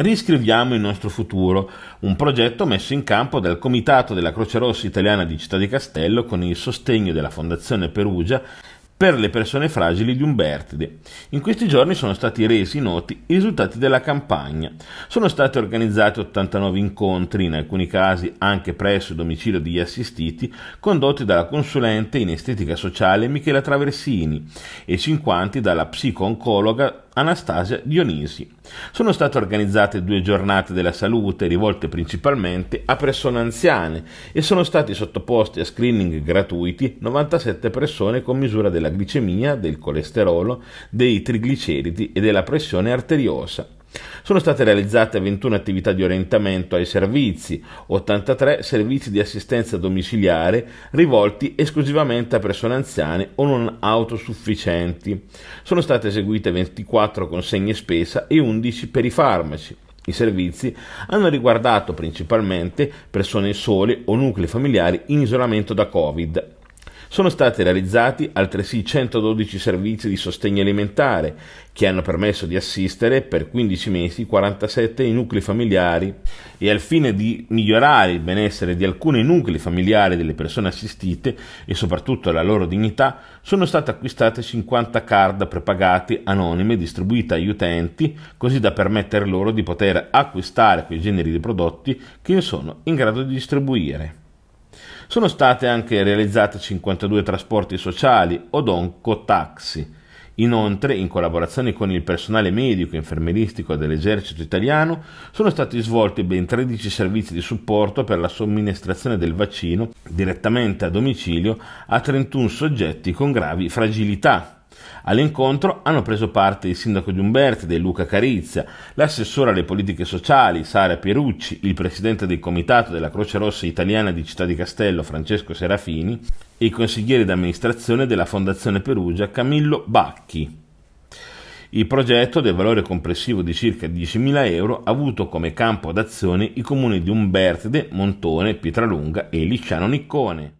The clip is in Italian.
Riscriviamo il nostro futuro, un progetto messo in campo dal Comitato della Croce Rossa Italiana di Città di Castello con il sostegno della Fondazione Perugia per le persone fragili di Umbertide. In questi giorni sono stati resi noti i risultati della campagna. Sono stati organizzati 89 incontri, in alcuni casi anche presso il domicilio degli assistiti, condotti dalla consulente in estetica sociale Michela Traversini e 50 dalla psico-oncologa Anastasia Dionisi. Sono state organizzate due giornate della salute rivolte principalmente a persone anziane e sono stati sottoposti a screening gratuiti 97 persone con misura della glicemia, del colesterolo, dei trigliceridi e della pressione arteriosa. Sono state realizzate 21 attività di orientamento ai servizi, 83 servizi di assistenza domiciliare rivolti esclusivamente a persone anziane o non autosufficienti. Sono state eseguite 24 consegne spesa e 11 per i farmaci. I servizi hanno riguardato principalmente persone sole o nuclei familiari in isolamento da Covid, sono stati realizzati altresì 112 servizi di sostegno alimentare che hanno permesso di assistere per 15 mesi 47 nuclei familiari e al fine di migliorare il benessere di alcuni nuclei familiari delle persone assistite e soprattutto la loro dignità, sono state acquistate 50 card prepagate anonime distribuite agli utenti così da permettere loro di poter acquistare quei generi di prodotti che sono in grado di distribuire. Sono state anche realizzate 52 trasporti sociali o donco taxi. Inoltre, in collaborazione con il personale medico e infermeristico dell'esercito italiano, sono stati svolti ben 13 servizi di supporto per la somministrazione del vaccino direttamente a domicilio a 31 soggetti con gravi fragilità. All'incontro hanno preso parte il sindaco di Umberti, De Luca Carizia, l'assessore alle politiche sociali, Sara Pierucci, il presidente del comitato della Croce Rossa Italiana di Città di Castello, Francesco Serafini, e i consiglieri d'amministrazione della Fondazione Perugia, Camillo Bacchi. Il progetto, del valore complessivo di circa 10.000 euro, ha avuto come campo d'azione i comuni di Umbertide, Montone, Pietralunga e Lisciano Niccone.